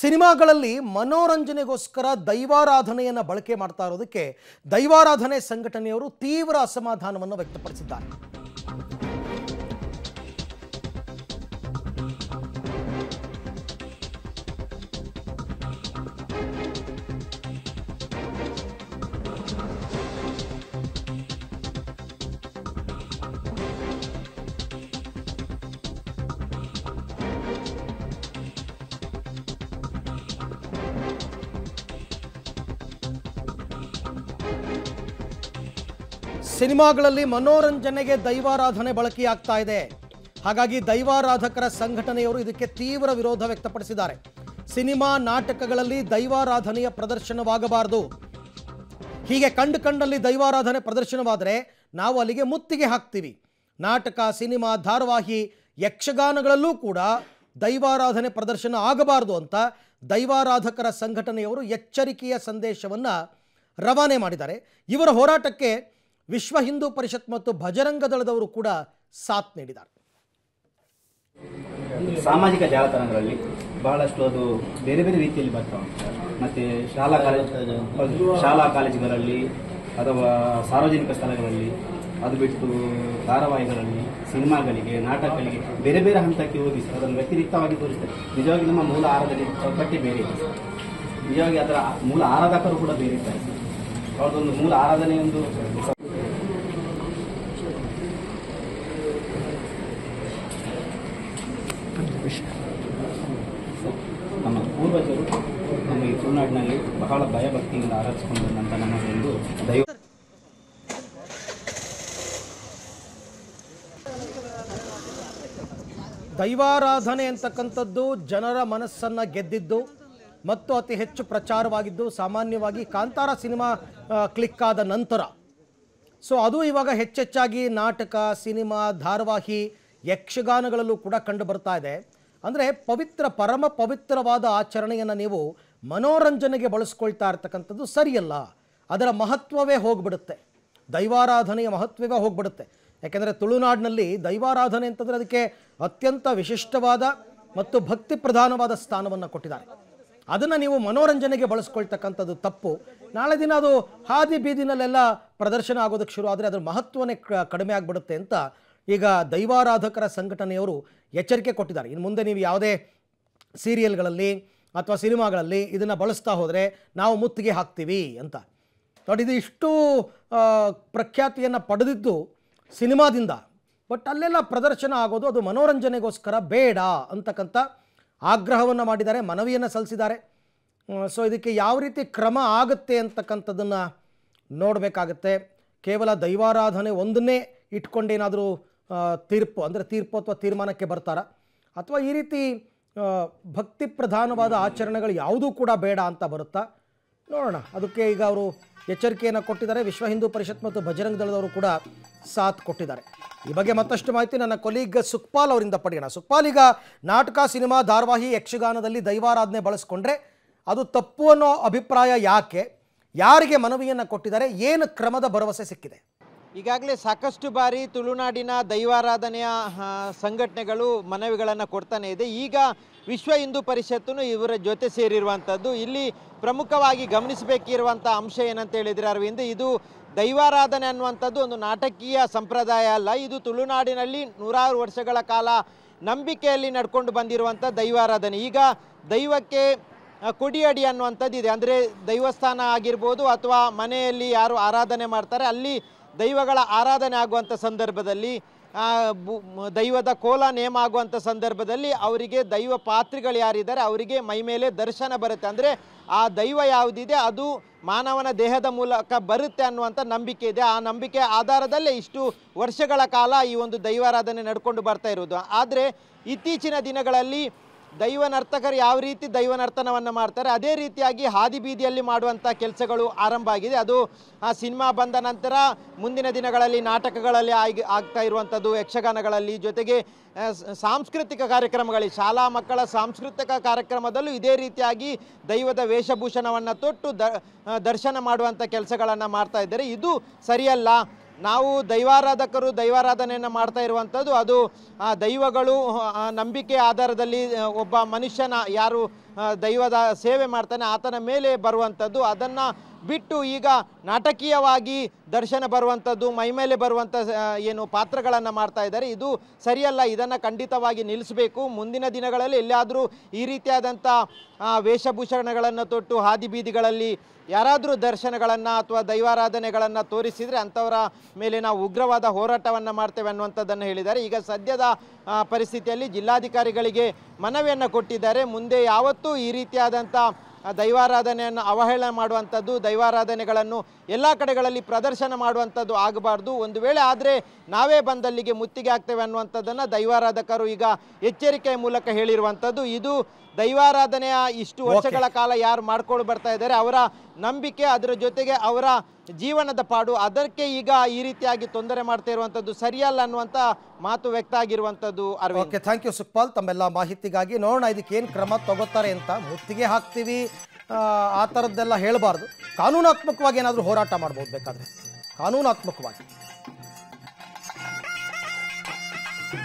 ಸಿನಿಮಾಗಳಲ್ಲಿ ಮನೋರಂಜನೆಗೋಸ್ಕರ ದೈವಾರಾಧನೆಯನ್ನು ಬಳಕೆ ಮಾಡ್ತಾ ಇರೋದಕ್ಕೆ ದೈವಾರಾಧನೆ ಸಂಘಟನೆಯವರು ತೀವ್ರ ಅಸಮಾಧಾನವನ್ನು ವ್ಯಕ್ತಪಡಿಸಿದ್ದಾರೆ ಸಿನಿಮಾಗಳಲ್ಲಿ ಮನೋರಂಜನೆಗೆ ದೈವಾರಾಧನೆ ಬಳಕೆಯಾಗ್ತಾ ಇದೆ ಹಾಗಾಗಿ ದೈವಾರಾಧಕರ ಸಂಘಟನೆಯವರು ಇದಕ್ಕೆ ತೀವ್ರ ವಿರೋಧ ವ್ಯಕ್ತಪಡಿಸಿದ್ದಾರೆ ಸಿನಿಮಾ ನಾಟಕಗಳಲ್ಲಿ ದೈವಾರಾಧನೆಯ ಪ್ರದರ್ಶನವಾಗಬಾರದು ಹೀಗೆ ಕಂಡು ಕಂಡಲ್ಲಿ ದೈವಾರಾಧನೆ ಪ್ರದರ್ಶನವಾದರೆ ನಾವು ಅಲ್ಲಿಗೆ ಮುತ್ತಿಗೆ ಹಾಕ್ತೀವಿ ನಾಟಕ ಸಿನಿಮಾ ಧಾರಾವಾಹಿ ಯಕ್ಷಗಾನಗಳಲ್ಲೂ ಕೂಡ ದೈವಾರಾಧನೆ ಪ್ರದರ್ಶನ ಆಗಬಾರದು ಅಂತ ದೈವಾರಾಧಕರ ಸಂಘಟನೆಯವರು ಎಚ್ಚರಿಕೆಯ ಸಂದೇಶವನ್ನು ರವಾನೆ ಮಾಡಿದ್ದಾರೆ ಇವರ ಹೋರಾಟಕ್ಕೆ ವಿಶ್ವ ಹಿಂದೂ ಪರಿಷತ್ ಮತ್ತು ಭಜರಂಗ ದಳದವರು ಕೂಡ ಸಾಥ್ ನೀಡಿದ್ದಾರೆ ಸಾಮಾಜಿಕ ಜಾಲತಾಣಗಳಲ್ಲಿ ಬಹಳಷ್ಟು ಅದು ಬೇರೆ ಬೇರೆ ರೀತಿಯಲ್ಲಿ ಬರ್ತಾ ಮತ್ತೆ ಶಾಲಾ ಕಾಲೇಜು ಶಾಲಾ ಕಾಲೇಜುಗಳಲ್ಲಿ ಅಥವಾ ಸಾರ್ವಜನಿಕ ಸ್ಥಳಗಳಲ್ಲಿ ಅದು ಬಿಟ್ಟು ಧಾರಾವಾಹಿಗಳಲ್ಲಿ ಸಿನಿಮಾಗಳಿಗೆ ನಾಟಕಗಳಿಗೆ ಬೇರೆ ಬೇರೆ ಹಂತಕ್ಕೆ ಹೋಗಿ ಅದನ್ನು ವ್ಯತಿರಿಕ್ತವಾಗಿ ತೋರಿಸ್ತಾರೆ ನಿಜವಾಗಿ ನಮ್ಮ ಮೂಲ ಆರಾಧನೆ ಚೌಕಟ್ಟೆ ಬೇರೆ ಇದೆ ನಿಜವಾಗಿ ಅದರ ಮೂಲ ಆರಾಧಕರು ಕೂಡ ಬೇರೆ ಇದ್ದಾರೆ ಅವ್ರದ್ದೊಂದು ಮೂಲ ಆರಾಧನೆ ಒಂದು ವಿಷಯ ನಮ್ಮ ಪೂರ್ವಜರು ನಮ್ಮ ಈ ತುಳುನಾಡಿನಲ್ಲಿ ಬಹಳ ಭಯಭಕ್ತಿಯಿಂದ ನಮಗೆ ದೈವ ದೈವಾರಾಧನೆ ಅಂತಕ್ಕಂಥದ್ದು ಜನರ ಮನಸ್ಸನ್ನು ಗೆದ್ದಿದ್ದು ಮತ್ತು ಅತಿ ಹೆಚ್ಚು ಪ್ರಚಾರವಾಗಿದ್ದು ಸಾಮಾನ್ಯವಾಗಿ ಕಾಂತಾರ ಸಿನಿಮಾ ಕ್ಲಿಕ್ ಆದ ನಂತರ ಸೊ ಅದು ಇವಾಗ ಹೆಚ್ಚೆಚ್ಚಾಗಿ ನಾಟಕ ಸಿನಿಮಾ ಧಾರಾವಾಹಿ ಯಕ್ಷಗಾನಗಳಲ್ಲೂ ಕೂಡ ಕಂಡು ಬರ್ತಾ ಇದೆ ಅಂದರೆ ಪವಿತ್ರ ಪರಮ ಪವಿತ್ರವಾದ ಆಚರಣೆಯನ್ನು ನೀವು ಮನೋರಂಜನೆಗೆ ಬಳಸ್ಕೊಳ್ತಾ ಇರ್ತಕ್ಕಂಥದ್ದು ಸರಿಯಲ್ಲ ಅದರ ಮಹತ್ವವೇ ಹೋಗ್ಬಿಡುತ್ತೆ ದೈವಾರಾಧನೆಯ ಮಹತ್ವವೇ ಹೋಗ್ಬಿಡುತ್ತೆ ಯಾಕೆಂದರೆ ತುಳುನಾಡಿನಲ್ಲಿ ದೈವಾರಾಧನೆ ಅಂತಂದರೆ ಅದಕ್ಕೆ ಅತ್ಯಂತ ವಿಶಿಷ್ಟವಾದ ಮತ್ತು ಭಕ್ತಿ ಪ್ರಧಾನವಾದ ಸ್ಥಾನವನ್ನು ಕೊಟ್ಟಿದ್ದಾರೆ ಅದನ್ನು ನೀವು ಮನೋರಂಜನೆಗೆ ಬಳಸ್ಕೊಳ್ತಕ್ಕಂಥದ್ದು ತಪ್ಪು ನಾಳೆ ದಿನ ಅದು ಹಾದಿ ಬೀದಿನಲ್ಲೆಲ್ಲ ಪ್ರದರ್ಶನ ಆಗೋದಕ್ಕೆ ಶುರು ಆದರೆ ಅದರ ಮಹತ್ವನೇ ಕಡಿಮೆ ಆಗ್ಬಿಡುತ್ತೆ ಅಂತ ಈಗ ದೈವಾರಾಧಕರ ಸಂಘಟನೆಯವರು ಎಚ್ಚರಿಕೆ ಕೊಟ್ಟಿದ್ದಾರೆ ಇನ್ನು ಮುಂದೆ ನೀವು ಯಾವುದೇ ಸೀರಿಯಲ್ಗಳಲ್ಲಿ ಅಥವಾ ಸಿನಿಮಾಗಳಲ್ಲಿ ಇದನ್ನು ಬಳಸ್ತಾ ಹೋದರೆ ನಾವು ಮುತ್ತಿಗೆ ಹಾಕ್ತೀವಿ ಅಂತ ನೋಡಿ ಇದು ಇಷ್ಟು ಪ್ರಖ್ಯಾತಿಯನ್ನು ಪಡೆದಿದ್ದು ಸಿನಿಮಾದಿಂದ ಬಟ್ ಅಲ್ಲೆಲ್ಲ ಪ್ರದರ್ಶನ ಆಗೋದು ಅದು ಮನೋರಂಜನೆಗೋಸ್ಕರ ಬೇಡ ಅಂತಕ್ಕಂಥ ಆಗ್ರಹವನ್ನು ಮಾಡಿದ್ದಾರೆ ಮನವಿಯನ್ನು ಸಲ್ಲಿಸಿದ್ದಾರೆ ಸೊ ಇದಕ್ಕೆ ಯಾವ ರೀತಿ ಕ್ರಮ ಆಗುತ್ತೆ ಅಂತಕ್ಕಂಥದ್ದನ್ನು ನೋಡಬೇಕಾಗತ್ತೆ ಕೇವಲ ದೈವಾರಾಧನೆ ಒಂದನ್ನೇ ಇಟ್ಕೊಂಡೇನಾದರೂ ತೀರ್ಪು ಅಂದರೆ ತೀರ್ಪು ಅಥವಾ ತೀರ್ಮಾನಕ್ಕೆ ಬರ್ತಾರ ಅಥವಾ ಈ ರೀತಿ ಭಕ್ತಿ ಪ್ರಧಾನವಾದ ಆಚರಣೆಗಳು ಯಾವುದೂ ಕೂಡ ಬೇಡ ಅಂತ ಬರುತ್ತಾ ನೋಡೋಣ ಅದಕ್ಕೆ ಈಗ ಅವರು ಎಚ್ಚರಿಕೆಯನ್ನು ಕೊಟ್ಟಿದ್ದಾರೆ ವಿಶ್ವ ಹಿಂದೂ ಪರಿಷತ್ ಮತ್ತು ಬಜರಂಗ ದಳದವರು ಕೂಡ ಸಾಥ್ ಕೊಟ್ಟಿದ್ದಾರೆ ಈ ಬಗ್ಗೆ ಮತ್ತಷ್ಟು ಮಾಹಿತಿ ನನ್ನ ಕೊಲೀಗ್ ಸುಖ್ಪಾಲ್ ಅವರಿಂದ ಪಡೆಯೋಣ ಸುಖಪಾಲ್ ಈಗ ನಾಟಕ ಸಿನಿಮಾ ಧಾರವಾಹಿ ಯಕ್ಷಗಾನದಲ್ಲಿ ದೈವಾರಾಧನೆ ಬಳಸ್ಕೊಂಡ್ರೆ ಅದು ತಪ್ಪು ಅನ್ನೋ ಅಭಿಪ್ರಾಯ ಯಾಕೆ ಯಾರಿಗೆ ಮನವಿಯನ್ನು ಕೊಟ್ಟಿದ್ದಾರೆ ಏನು ಕ್ರಮದ ಭರವಸೆ ಸಿಕ್ಕಿದೆ ಈಗಾಗಲೇ ಸಾಕಷ್ಟು ಬಾರಿ ತುಳುನಾಡಿನ ದೈವಾರಾಧನೆಯ ಸಂಘಟನೆಗಳು ಮನವಿಗಳನ್ನು ಕೊಡ್ತಾನೆ ಇದೆ ಈಗ ವಿಶ್ವ ಹಿಂದೂ ಪರಿಷತ್ತು ಇವರ ಜೊತೆ ಸೇರಿರುವಂಥದ್ದು ಇಲ್ಲಿ ಪ್ರಮುಖವಾಗಿ ಗಮನಿಸಬೇಕಿರುವಂಥ ಅಂಶ ಏನಂತ ಹೇಳಿದರೆ ಅರವಿಂದ್ ಇದು ದೈವಾರಾಧನೆ ಅನ್ನುವಂಥದ್ದು ಒಂದು ನಾಟಕೀಯ ಸಂಪ್ರದಾಯ ಅಲ್ಲ ಇದು ತುಳುನಾಡಿನಲ್ಲಿ ನೂರಾರು ವರ್ಷಗಳ ಕಾಲ ನಂಬಿಕೆಯಲ್ಲಿ ನಡ್ಕೊಂಡು ಬಂದಿರುವಂಥ ದೈವಾರಾಧನೆ ಈಗ ದೈವಕ್ಕೆ ಕುಡಿಯಡಿ ಅನ್ನುವಂಥದ್ದು ಇದೆ ಅಂದರೆ ದೈವಸ್ಥಾನ ಆಗಿರ್ಬೋದು ಅಥವಾ ಮನೆಯಲ್ಲಿ ಯಾರು ಆರಾಧನೆ ಮಾಡ್ತಾರೆ ಅಲ್ಲಿ ದೈವಗಳ ಆರಾಧನೆ ಆಗುವಂಥ ಸಂದರ್ಭದಲ್ಲಿ ದೈವದ ಕೋಲ ನೇಮ ಆಗುವಂಥ ಸಂದರ್ಭದಲ್ಲಿ ಅವರಿಗೆ ದೈವ ಪಾತ್ರಿಗಳು ಯಾರಿದ್ದಾರೆ ಅವರಿಗೆ ಮೈ ಮೇಲೆ ದರ್ಶನ ಬರುತ್ತೆ ಅಂದರೆ ಆ ದೈವ ಯಾವುದಿದೆ ಅದು ಮಾನವನ ದೇಹದ ಮೂಲಕ ಬರುತ್ತೆ ಅನ್ನುವಂಥ ನಂಬಿಕೆ ಇದೆ ಆ ನಂಬಿಕೆ ಆಧಾರದಲ್ಲೇ ಇಷ್ಟು ವರ್ಷಗಳ ಕಾಲ ಈ ಒಂದು ದೈವಾರಾಧನೆ ನಡ್ಕೊಂಡು ಬರ್ತಾ ಇರೋದು ಆದರೆ ಇತ್ತೀಚಿನ ದಿನಗಳಲ್ಲಿ ದೈವ ನರ್ತಕರು ಯಾವ ರೀತಿ ದೈವ ನರ್ತನವನ್ನು ಮಾಡ್ತಾರೆ ಅದೇ ರೀತಿಯಾಗಿ ಹಾದಿ ಬೀದಿಯಲ್ಲಿ ಮಾಡುವಂಥ ಕೆಲಸಗಳು ಆರಂಭ ಆಗಿದೆ ಅದು ಆ ಸಿನಿಮಾ ಬಂದ ನಂತರ ಮುಂದಿನ ದಿನಗಳಲ್ಲಿ ನಾಟಕಗಳಲ್ಲಿ ಆಗಿ ಆಗ್ತಾ ಇರುವಂಥದ್ದು ಯಕ್ಷಗಾನಗಳಲ್ಲಿ ಜೊತೆಗೆ ಸಾಂಸ್ಕೃತಿಕ ಕಾರ್ಯಕ್ರಮಗಳಲ್ಲಿ ಶಾಲಾ ಮಕ್ಕಳ ಸಾಂಸ್ಕೃತಿಕ ಕಾರ್ಯಕ್ರಮದಲ್ಲೂ ಇದೇ ರೀತಿಯಾಗಿ ದೈವದ ವೇಷಭೂಷಣವನ್ನು ತೊಟ್ಟು ದರ್ಶನ ಮಾಡುವಂಥ ಕೆಲಸಗಳನ್ನು ಮಾಡ್ತಾ ಇದ್ದಾರೆ ಇದು ಸರಿಯಲ್ಲ ನಾವು ದೈವಾರಾಧಕರು ದೈವಾರಾಧನೆಯನ್ನು ಮಾಡ್ತಾ ಇರುವಂಥದ್ದು ಅದು ದೈವಗಳು ನಂಬಿಕೆ ಆಧಾರದಲ್ಲಿ ಒಬ್ಬ ಮನುಷ್ಯನ ಯಾರು ದೈವದ ಸೇವೆ ಮಾಡ್ತಾನೆ ಆತನ ಮೇಲೆ ಬರುವಂಥದ್ದು ಅದನ್ನು ಬಿಟ್ಟು ಈಗ ನಾಟಕೀಯವಾಗಿ ದರ್ಶನ ಬರುವಂಥದ್ದು ಮೈಮೇಲೆ ಬರುವಂಥ ಏನು ಪಾತ್ರಗಳನ್ನು ಮಾಡ್ತಾ ಇದ್ದಾರೆ ಇದು ಸರಿಯಲ್ಲ ಇದನ್ನು ಖಂಡಿತವಾಗಿ ನಿಲ್ಲಿಸಬೇಕು ಮುಂದಿನ ದಿನಗಳಲ್ಲಿ ಎಲ್ಲಾದರೂ ಈ ರೀತಿಯಾದಂಥ ವೇಷಭೂಷಣಗಳನ್ನು ತೊಟ್ಟು ಹಾದಿ ಬೀದಿಗಳಲ್ಲಿ ಯಾರಾದರೂ ದರ್ಶನಗಳನ್ನು ಅಥವಾ ದೈವಾರಾಧನೆಗಳನ್ನು ತೋರಿಸಿದರೆ ಅಂಥವರ ಮೇಲೆ ನಾವು ಉಗ್ರವಾದ ಹೋರಾಟವನ್ನು ಮಾಡ್ತೇವೆ ಅನ್ನುವಂಥದ್ದನ್ನು ಹೇಳಿದ್ದಾರೆ ಈಗ ಸದ್ಯದ ಪರಿಸ್ಥಿತಿಯಲ್ಲಿ ಜಿಲ್ಲಾಧಿಕಾರಿಗಳಿಗೆ ಮನವಿಯನ್ನು ಕೊಟ್ಟಿದ್ದಾರೆ ಮುಂದೆ ಯಾವತ್ತು ಮತ್ತು ಈ ರೀತಿಯಾದಂಥ ದೈವಾರಾಧನೆಯನ್ನು ಅವಹೇಳನ ಮಾಡುವಂಥದ್ದು ದೈವಾರಾಧನೆಗಳನ್ನು ಎಲ್ಲ ಕಡೆಗಳಲ್ಲಿ ಪ್ರದರ್ಶನ ಮಾಡುವಂಥದ್ದು ಆಗಬಾರ್ದು ಒಂದು ವೇಳೆ ಆದರೆ ನಾವೇ ಬಂದಲ್ಲಿಗೆ ಮುತ್ತಿಗೆ ಆಗ್ತೇವೆ ಅನ್ನುವಂಥದ್ದನ್ನು ದೈವಾರಾಧಕರು ಈಗ ಎಚ್ಚರಿಕೆಯ ಮೂಲಕ ಹೇಳಿರುವಂಥದ್ದು ಇದು ದೈವಾರಾಧನೆಯ ಇಷ್ಟು ವರ್ಷಗಳ ಕಾಲ ಯಾರು ಮಾಡ್ಕೊಂಡು ಬರ್ತಾ ಇದ್ದಾರೆ ಅವರ ನಂಬಿಕೆ ಅದರ ಜೊತೆಗೆ ಅವರ ಜೀವನದ ಪಾಡು ಅದಕ್ಕೆ ಈಗ ಈ ರೀತಿಯಾಗಿ ತೊಂದರೆ ಮಾಡ್ತಾ ಇರುವಂಥದ್ದು ಸರಿಯಲ್ಲ ಅನ್ನುವಂಥ ಮಾತು ವ್ಯಕ್ತ ಆಗಿರುವಂಥದ್ದು ಓಕೆ ಥ್ಯಾಂಕ್ ಯು ಸುಖಪಾಲ್ ತಮ್ಮೆಲ್ಲ ಮಾಹಿತಿಗಾಗಿ ನೋಡೋಣ ಇದಕ್ಕೆ ಏನು ಕ್ರಮ ತಗೋತಾರೆ ಅಂತ ಮುತ್ತಿಗೆ ಹಾಕ್ತೀವಿ ಆ ಥರದ್ದೆಲ್ಲ ಹೇಳಬಾರ್ದು ಕಾನೂನಾತ್ಮಕವಾಗಿ ಏನಾದರೂ ಹೋರಾಟ ಮಾಡ್ಬೋದು ಬೇಕಾದರೆ ಕಾನೂನಾತ್ಮಕವಾಗಿ